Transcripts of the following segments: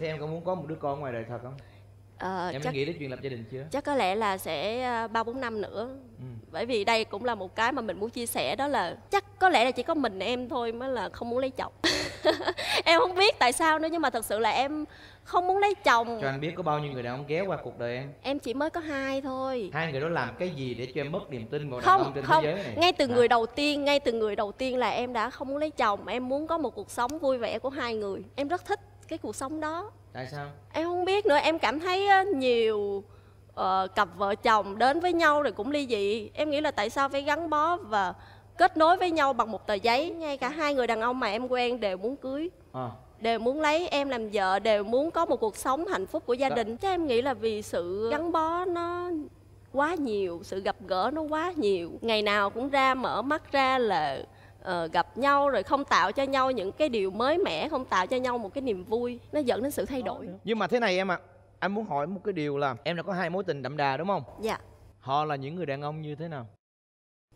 thế em có muốn có một đứa con ngoài đời thật không Ờ, em chắc, nghĩ đến chuyện lập gia đình chưa? Chắc có lẽ là sẽ ờ, ba bốn năm nữa. Ừ. Bởi vì đây cũng là một cái mà mình muốn chia sẻ đó là chắc có lẽ là chỉ có mình em thôi mới là không muốn lấy chồng. em không biết tại sao nữa nhưng mà thật sự là em không muốn lấy chồng. Cho anh biết có bao nhiêu người đàn ông ghé qua cuộc đời em? Em chỉ mới có hai thôi. Hai người đó làm cái gì để cho em mất niềm tin vào đàn không, ông trên không. thế giới này? Ngay từ à. người đầu tiên, ngay từ người đầu tiên là em đã không muốn lấy chồng, em muốn có một cuộc sống vui vẻ của hai người. Em rất thích cái cuộc sống đó tại sao em không biết nữa em cảm thấy ờ, nhiều uh, cặp vợ chồng đến với nhau rồi cũng ly dị em nghĩ là tại sao phải gắn bó và kết nối với nhau bằng một tờ giấy ngay cả hai người đàn ông mà em quen đều muốn cưới à. đều muốn lấy em làm vợ đều muốn có một cuộc sống hạnh phúc của gia dạ. đình chứ em nghĩ là vì sự gắn bó nó quá nhiều sự gặp gỡ nó quá nhiều ngày nào cũng ra mở mắt ra là uh, gặp nhau rồi không tạo cho nhau những cái điều mới mẻ không tạo cho nhau một cái niềm vui nó dẫn đến sự thay đổi nhưng mà thế này em ạ à, anh muốn hỏi một cái điều là em đã có hai mối tình đậm đà đúng không dạ họ là những người đàn ông như thế nào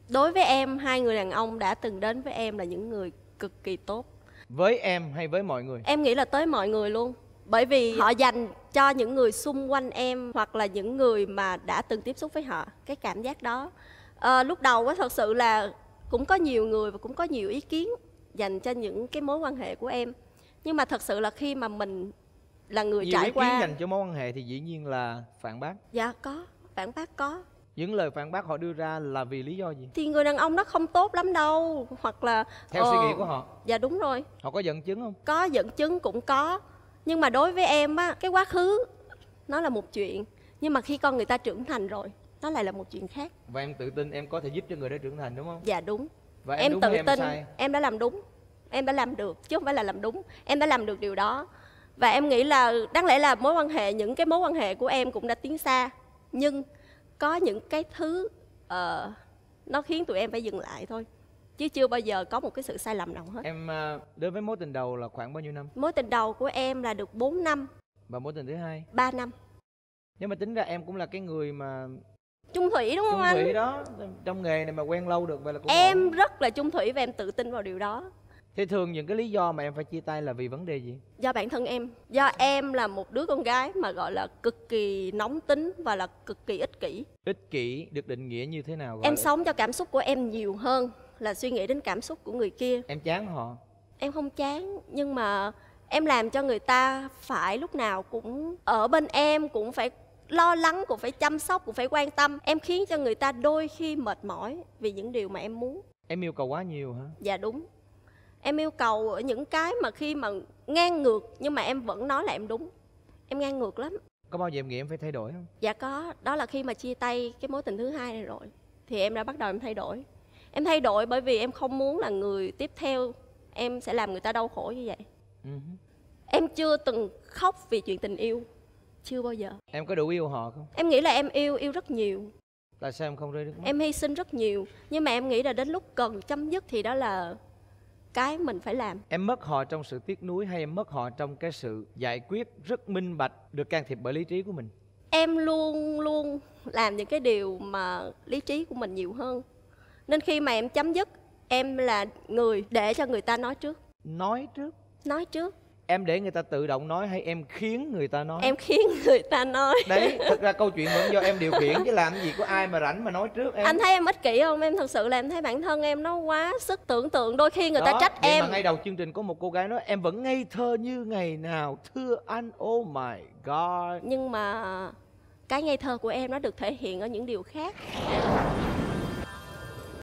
đối với em hai người đàn ông đã từng đến với em là những người cực kỳ tốt với em hay với mọi người em nghĩ là tới mọi người luôn bởi vì họ dành cho những người xung quanh em hoặc là những người mà đã từng tiếp xúc với họ cái cảm giác đó à, lúc đầu á thật sự là cũng có nhiều người và cũng có nhiều ý kiến dành cho những cái mối quan hệ của em nhưng mà thật sự là khi mà mình là người nhiều trải ý qua kiến dành cho mối quan hệ thì dĩ nhiên là phản bác dạ có phản bác có những lời phản bác họ đưa ra là vì lý do gì thì người đàn ông nó không tốt lắm đâu hoặc là theo ờ, suy nghĩ của họ dạ đúng rồi họ có dẫn chứng không có dẫn chứng cũng có nhưng mà đối với em á cái quá khứ nó là một chuyện nhưng mà khi con người ta trưởng thành rồi nó lại là một chuyện khác và em tự tin em có thể giúp cho người đó trưởng thành đúng không dạ đúng và em, em đúng tự em tin sai? em đã làm đúng em đã làm được chứ không phải là làm đúng em đã làm được điều đó và em nghĩ là đáng lẽ là mối quan hệ những cái mối quan hệ của em cũng đã tiến xa nhưng có những cái thứ uh, nó khiến tụi em phải dừng lại thôi chứ chưa bao giờ có một cái sự sai lầm nào hết em ờ, đối với mối tình đầu là khoảng bao nhiêu năm mối tình đầu của em là được 4 năm và mối tình thứ hai 3 năm nhưng mà tính ra em cũng là cái người mà chung thủy đúng không chung anh thủy đó trong nghề này mà quen lâu được vậy là cũng em ổn. rất là chung thủy và em tự tin vào điều đó thế thường những cái lý do mà em phải chia tay là vì vấn đề gì do bản thân em do em là một đứa con gái mà gọi là cực kỳ nóng tính và là cực kỳ ích kỷ ích kỷ được định nghĩa như thế nào gọi em là... sống cho cảm xúc của em nhiều hơn là suy nghĩ đến cảm xúc của người kia em chán họ em không chán nhưng mà em làm cho người ta phải lúc nào cũng ở bên em cũng phải lo lắng cũng phải chăm sóc cũng phải quan tâm em khiến cho người ta đôi khi mệt mỏi vì những điều mà em muốn em yêu cầu quá nhiều hả dạ đúng em yêu cầu ở những cái mà khi mà ngang ngược nhưng mà em vẫn nói là em đúng em ngang ngược lắm có bao giờ em nghĩ em phải thay đổi không dạ có đó là khi mà chia tay cái mối tình thứ hai này rồi thì em đã bắt đầu em thay đổi em thay đổi bởi vì em không muốn là người tiếp theo em sẽ làm người ta đau khổ như vậy uh-huh. em chưa từng khóc vì chuyện tình yêu chưa bao giờ em có đủ yêu họ không em nghĩ là em yêu yêu rất nhiều tại sao em không rơi nước mắt em hy sinh rất nhiều nhưng mà em nghĩ là đến lúc cần chấm dứt thì đó là cái mình phải làm em mất họ trong sự tiếc nuối hay em mất họ trong cái sự giải quyết rất minh bạch được can thiệp bởi lý trí của mình em luôn luôn làm những cái điều mà lý trí của mình nhiều hơn nên khi mà em chấm dứt em là người để cho người ta nói trước nói trước nói trước em để người ta tự động nói hay em khiến người ta nói em khiến người ta nói đấy thật ra câu chuyện vẫn do em điều khiển chứ làm gì có ai mà rảnh mà nói trước em anh thấy em ích kỷ không em thật sự là em thấy bản thân em nó quá sức tưởng tượng đôi khi người Đó, ta trách em mà ngay đầu chương trình có một cô gái nói em vẫn ngây thơ như ngày nào thưa anh oh my god nhưng mà cái ngây thơ của em nó được thể hiện ở những điều khác